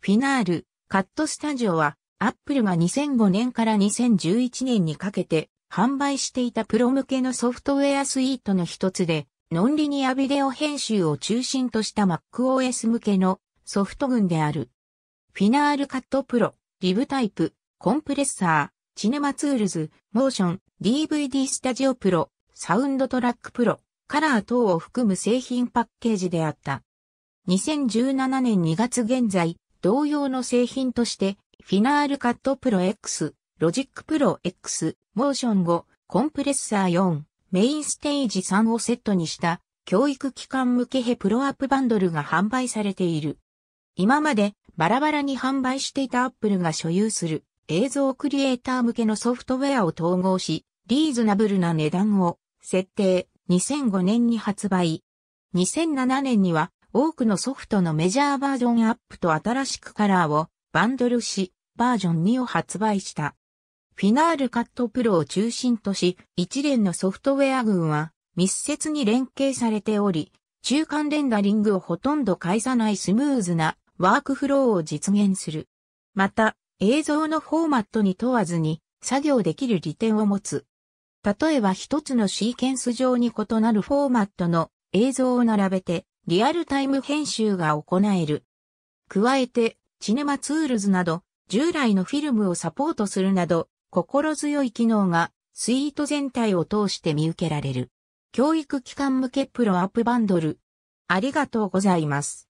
フィナール、カットスタジオは、アップルが2005年から2011年にかけて販売していたプロ向けのソフトウェアスイートの一つで、ノンリニアビデオ編集を中心とした MacOS 向けのソフト群である。フィナールカットプロ、リブタイプ、コンプレッサー、チネマツールズ、モーション、DVD スタジオプロ、サウンドトラックプロ、カラー等を含む製品パッケージであった。2017年2月現在、同様の製品として、フィナールカットプロ X、ロジックプロ X、モーション5、コンプレッサー4、メインステージ3をセットにした教育機関向けヘプロアップバンドルが販売されている。今までバラバラに販売していたアップルが所有する映像クリエイター向けのソフトウェアを統合し、リーズナブルな値段を設定、2005年に発売。2007年には多くのソフトのメジャーバージョンアップと新しくカラーをバンドルし、バージョン2を発売した。フィナールカットプロを中心とし、一連のソフトウェア群は密接に連携されており、中間レンダリングをほとんど介さないスムーズなワークフローを実現する。また、映像のフォーマットに問わずに作業できる利点を持つ。例えば一つのシーケンス上に異なるフォーマットの映像を並べてリアルタイム編集が行える。加えて、チネマツールズなど、従来のフィルムをサポートするなど、心強い機能がスイート全体を通して見受けられる。教育機関向けプロアップバンドル。ありがとうございます。